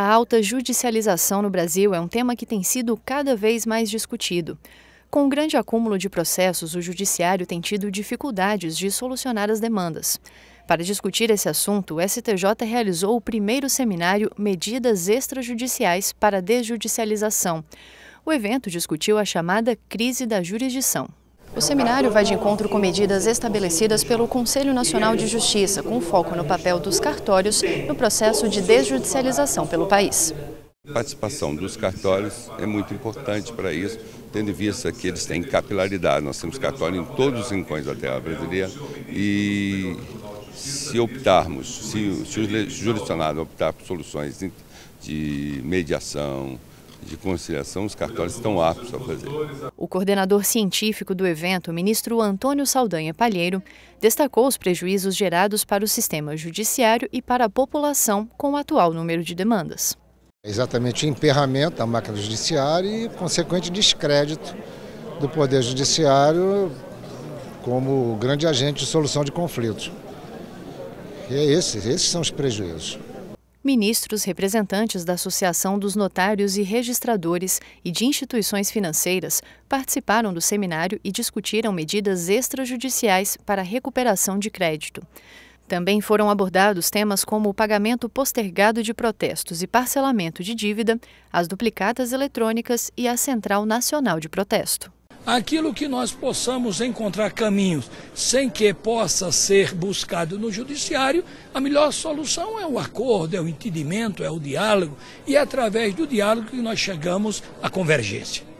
A alta judicialização no Brasil é um tema que tem sido cada vez mais discutido. Com o grande acúmulo de processos, o judiciário tem tido dificuldades de solucionar as demandas. Para discutir esse assunto, o STJ realizou o primeiro seminário Medidas Extrajudiciais para Desjudicialização. O evento discutiu a chamada crise da jurisdição. O seminário vai de encontro com medidas estabelecidas pelo Conselho Nacional de Justiça, com foco no papel dos cartórios no processo de desjudicialização pelo país. A participação dos cartórios é muito importante para isso, tendo em vista que eles têm capilaridade. Nós temos cartório em todos os rincões da terra brasileira e se optarmos, se, se o jurisdicionado optar por soluções de mediação, de conciliação, os cartórios estão aptos a fazer. O coordenador científico do evento, o ministro Antônio Saldanha Palheiro, destacou os prejuízos gerados para o sistema judiciário e para a população com o atual número de demandas. É exatamente o emperramento da máquina judiciária e consequente descrédito do Poder Judiciário como grande agente de solução de conflitos. E é esse, esses são os prejuízos. Ministros representantes da Associação dos Notários e Registradores e de instituições financeiras participaram do seminário e discutiram medidas extrajudiciais para a recuperação de crédito. Também foram abordados temas como o pagamento postergado de protestos e parcelamento de dívida, as duplicatas eletrônicas e a Central Nacional de Protesto aquilo que nós possamos encontrar caminhos sem que possa ser buscado no judiciário, a melhor solução é o acordo, é o entendimento, é o diálogo, e é através do diálogo que nós chegamos à convergência.